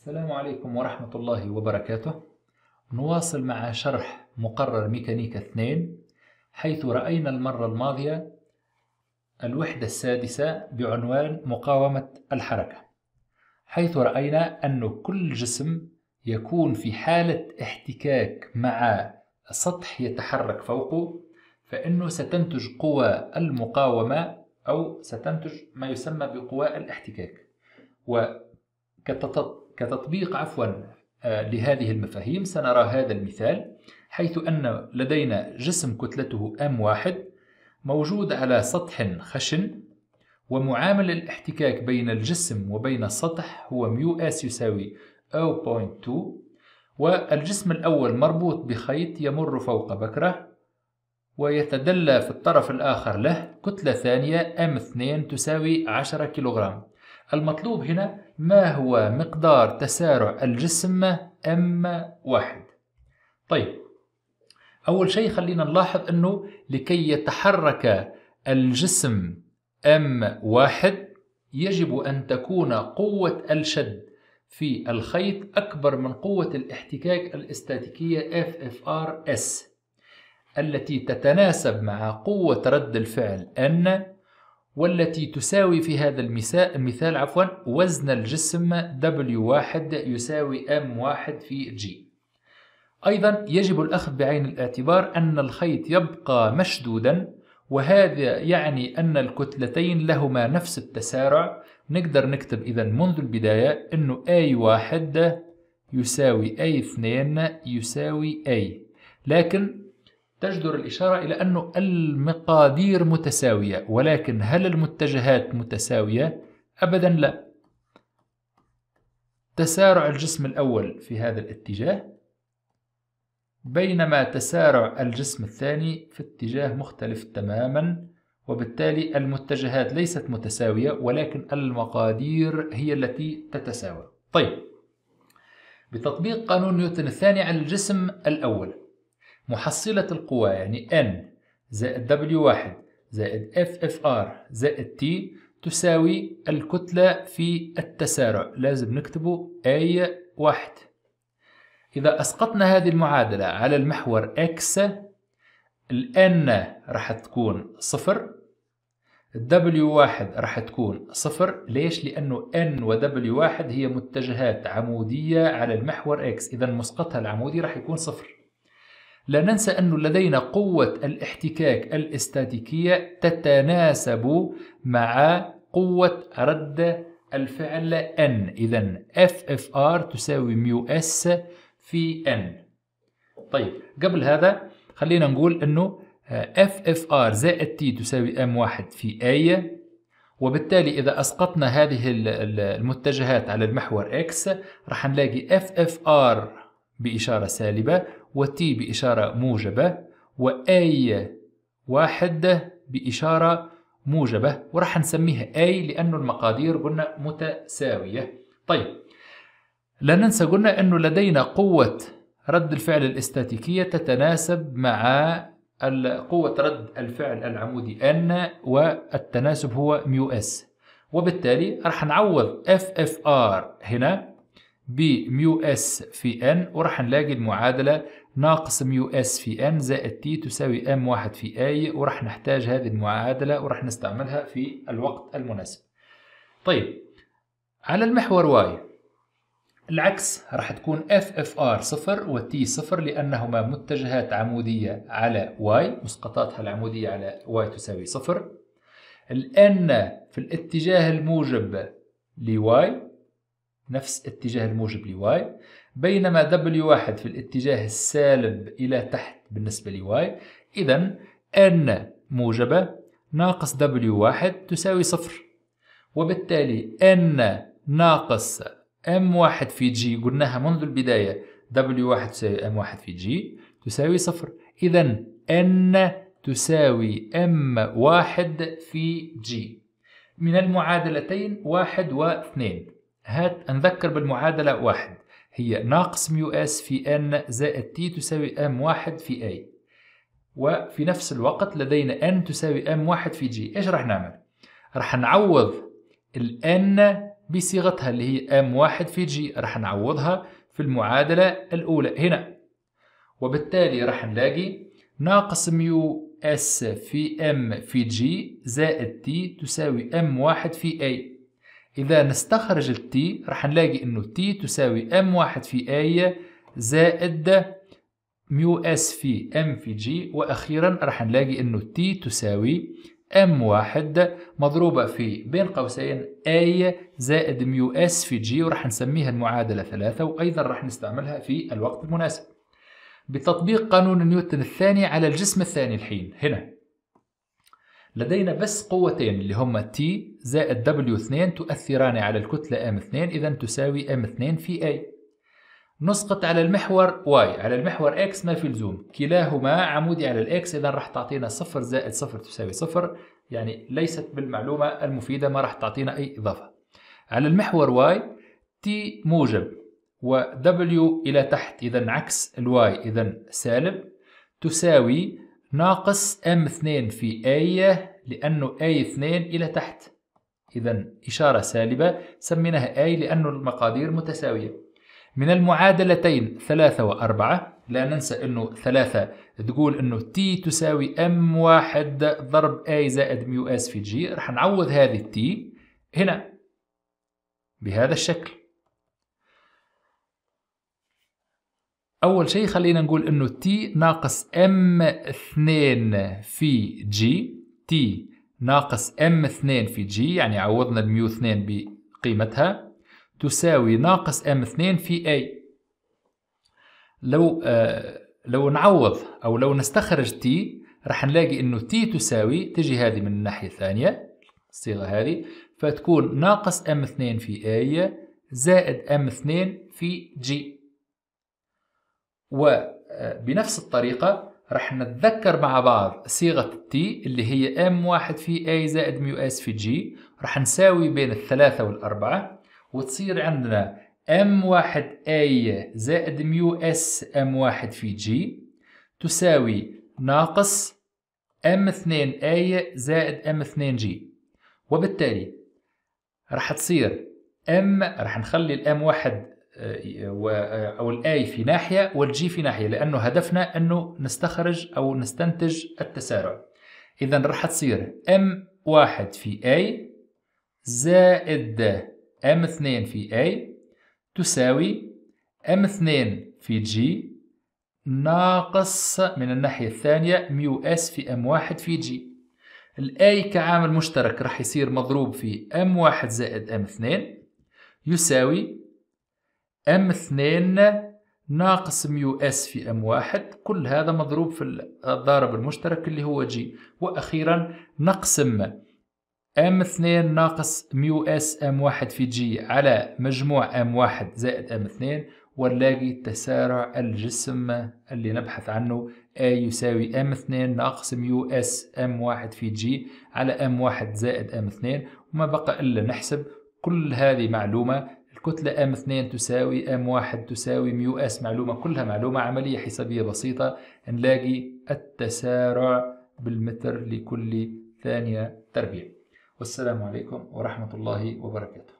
السلام عليكم ورحمة الله وبركاته نواصل مع شرح مقرر ميكانيكا 2 حيث رأينا المرة الماضية الوحدة السادسة بعنوان مقاومة الحركة حيث رأينا أن كل جسم يكون في حالة احتكاك مع سطح يتحرك فوقه فإنه ستنتج قوى المقاومة أو ستنتج ما يسمى بقوى الاحتكاك وكتطبيق كتطبيق عفوا آه، لهذه المفاهيم سنرى هذا المثال حيث أن لدينا جسم كتلته M1 موجود على سطح خشن ومعامل الاحتكاك بين الجسم وبين السطح هو ميو اس يساوي 0.2 والجسم الأول مربوط بخيط يمر فوق بكرة ويتدلى في الطرف الآخر له كتلة ثانية M2 تساوي 10 كيلوغرام المطلوب هنا ما هو مقدار تسارع الجسم M واحد طيب أول شيء خلينا نلاحظ أنه لكي يتحرك الجسم M واحد يجب أن تكون قوة الشد في الخيط أكبر من قوة الاحتكاك الاستاتيكية FFRS التي تتناسب مع قوة رد الفعل N والتي تساوي في هذا المثال عفوا وزن الجسم W1 يساوي M1 في G أيضا يجب الأخذ بعين الاعتبار أن الخيط يبقى مشدودا وهذا يعني أن الكتلتين لهما نفس التسارع نقدر نكتب إذا منذ البداية أنه A1 يساوي A2 يساوي A لكن تجدر الإشارة إلى أن المقادير متساوية ولكن هل المتجهات متساوية؟ أبدا لا تسارع الجسم الأول في هذا الاتجاه بينما تسارع الجسم الثاني في اتجاه مختلف تماما وبالتالي المتجهات ليست متساوية ولكن المقادير هي التي تتساوى طيب بتطبيق قانون نيوتن الثاني على الجسم الأول محصلة القوى يعني N زائد W1 زائد FFR زائد T تساوي الكتلة في التسارع لازم نكتبه A واحد إذا أسقطنا هذه المعادلة على المحور X N راح تكون صفر W1 راح تكون صفر ليش؟ لأنه N و W1 هي متجهات عمودية على المحور X إذا مسقطها العمودي راح يكون صفر لا ننسى أن لدينا قوة الاحتكاك الاستاتيكية تتناسب مع قوة رد الفعل N إذا FFR تساوي ميو S في N طيب قبل هذا خلينا نقول أنه FFR زائد T تساوي M1 في A وبالتالي إذا أسقطنا هذه المتجهات على المحور X راح نلاقي FFR بإشارة سالبة وتي بإشارة موجبة وأي واحد بإشارة موجبة وراح نسميها أي لأنه المقادير قلنا متساوية طيب لا ننسى قلنا أنه لدينا قوة رد الفعل الاستاتيكية تتناسب مع قوة رد الفعل العمودي N والتناسب هو ميو S وبالتالي راح نعوض FFR هنا بميو اس في ان وراح نلاقي المعادلة ناقص ميو اس في ان زائد تي تساوي ام واحد في اي وراح نحتاج هذه المعادلة وراح نستعملها في الوقت المناسب طيب على المحور واي العكس راح تكون اف اف ار صفر وتي صفر لأنهما متجهات عمودية على واي مسقطاتها العمودية على واي تساوي صفر الان في الاتجاه الموجب لواي نفس اتجاه الموجب لواي بينما W1 في الاتجاه السالب إلى تحت بالنسبة لواي إذا N موجبة ناقص W1 تساوي صفر وبالتالي N ناقص M1 في G قلناها منذ البداية W1 تساوي M1 في G تساوي صفر إذا N تساوي M1 في G من المعادلتين واحد واثنين هات نذكر بالمعادلة واحد هي ناقص ميو اس في ان زائد تي تساوي ام واحد في اي وفي نفس الوقت لدينا ان تساوي ام واحد في جي ايش راح نعمل؟ راح نعوض الان بصيغتها اللي هي ام واحد في جي راح نعوضها في المعادلة الأولى هنا وبالتالي راح نلاقي ناقص ميو اس في ام في جي زائد تي تساوي ام واحد في اي إذا نستخرج التي رح نلاقي إنه تي تساوي ام واحد في اي زائد ميو اس في ام في جي وأخيرا رح نلاقي إنه تي تساوي ام واحد مضروبة في بين قوسين اي زائد ميو اس في جي ورح نسميها المعادلة ثلاثة وأيضا رح نستعملها في الوقت المناسب بتطبيق قانون نيوتن الثاني على الجسم الثاني الحين هنا لدينا بس قوتين اللي هما T زائد W2 تؤثران على الكتلة M2 إذا تساوي M2 في A نسقط على المحور Y على المحور X ما في لزوم كلاهما عمودي على الإكس إذا راح تعطينا صفر زائد صفر تساوي صفر يعني ليست بالمعلومة المفيدة ما راح تعطينا أي إضافة على المحور Y T موجب و W إلى تحت إذا عكس الواي إذا سالب تساوي ناقص M2 في A لأنه A2 إلى تحت إذا إشارة سالبة سميناها A لأنه المقادير متساوية من المعادلتين ثلاثة وأربعة لا ننسى أنه ثلاثة تقول أنه T تساوي M1 ضرب A زائد ميو S في G رح نعوض هذه T هنا بهذا الشكل أول شيء خلينا نقول إنه تي ناقص ام اثنين في جي تي ناقص ام اثنين في جي يعني عوضنا الميو اثنين بقيمتها تساوي ناقص ام اثنين في A لو آه لو نعوض أو لو نستخرج تي راح نلاقي إنه تي تساوي تجي هذه من الناحية الثانية الصيغة هذه فتكون ناقص ام اثنين في A زائد ام اثنين في جي وبنفس آه، الطريقة رح نتذكر مع بعض صيغة T اللي هي M1 في A زائد ميو S في G رح نساوي بين الثلاثة والأربعة وتصير عندنا M1 A زائد ميو S M1 في G تساوي ناقص M2 A زائد M2 G وبالتالي رح تصير M رح نخلي m 1 أو الآي في ناحية والجي في ناحية لأنه هدفنا أنه نستخرج أو نستنتج التسارع إذا راح تصير ام واحد في A زائد ام اثنين في A تساوي ام اثنين في G ناقص من الناحية الثانية ميو اس في ام واحد في G الاي كعامل مشترك راح يصير مضروب في ام واحد زائد ام اثنين يساوي ام اثنين ناقص ميو اس في ام واحد كل هذا مضروب في الضارب المشترك اللي هو جي واخيرا نقسم ام اثنين ناقص ميو اس ام واحد في جي على مجموع ام واحد زائد ام اثنين ونلاقي تسارع الجسم اللي نبحث عنه A يساوي M2 ناقص ميو S M1 في G على M1 زائد M2 وما بقى إلا نحسب كل هذه معلومة الكتلة ام 2 تساوي ام 1 تساوي ميو اس معلومة كلها معلومة عملية حسابية بسيطة نلاقي التسارع بالمتر لكل ثانية تربيع والسلام عليكم ورحمة الله وبركاته